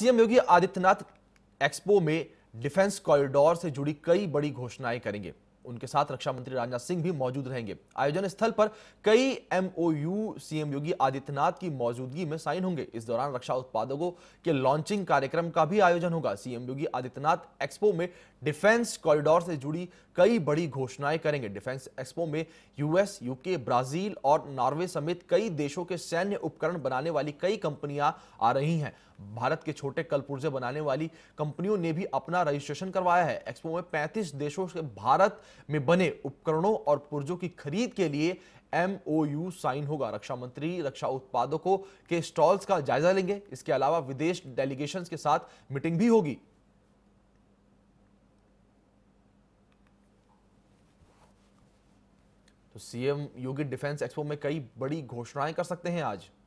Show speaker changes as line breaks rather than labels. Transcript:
CM Yogi Adityanath expo में defence corridor से जुड़ी कई बड़ी घोषणाएं करेंगे उनके साथ रक्षा मंत्री राजनाथ सिंह भी मौजूद रहेंगे आयोजन स्थल पर कई एमओयू सीएम योगी आदित्यनाथ की मौजूदगी में साइन होंगे इस दौरान रक्षा उत्पादकों के लॉन्चिंग कार्यक्रम का भी आयोजन होगा सीएम योगी आदित्यनाथ एक्सपो में डिफेंस कॉरिडोर से जुड़ी कई बड़ी घोषणाएं करेंगे डिफेंस एक्सपो में यूएस यूके ब्राजील और नॉर्वे समेत कई देशों के सैन्य उपकरण बनाने वाली कई कंपनियां आ रही हैं भारत के छोटे कलपुर्जे बनाने वाली कंपनियों ने भी अपना रजिस्ट्रेशन करवाया है एक्सपो में पैंतीस देशों से भारत में बने उपकरणों और पुर्जों की खरीद के लिए एमओयू साइन होगा रक्षा मंत्री रक्षा उत्पादकों के स्टॉल्स का जायजा लेंगे इसके अलावा विदेश डेलीगेशन के साथ मीटिंग भी होगी तो सीएम योगी डिफेंस एक्सपो में कई बड़ी घोषणाएं कर सकते हैं आज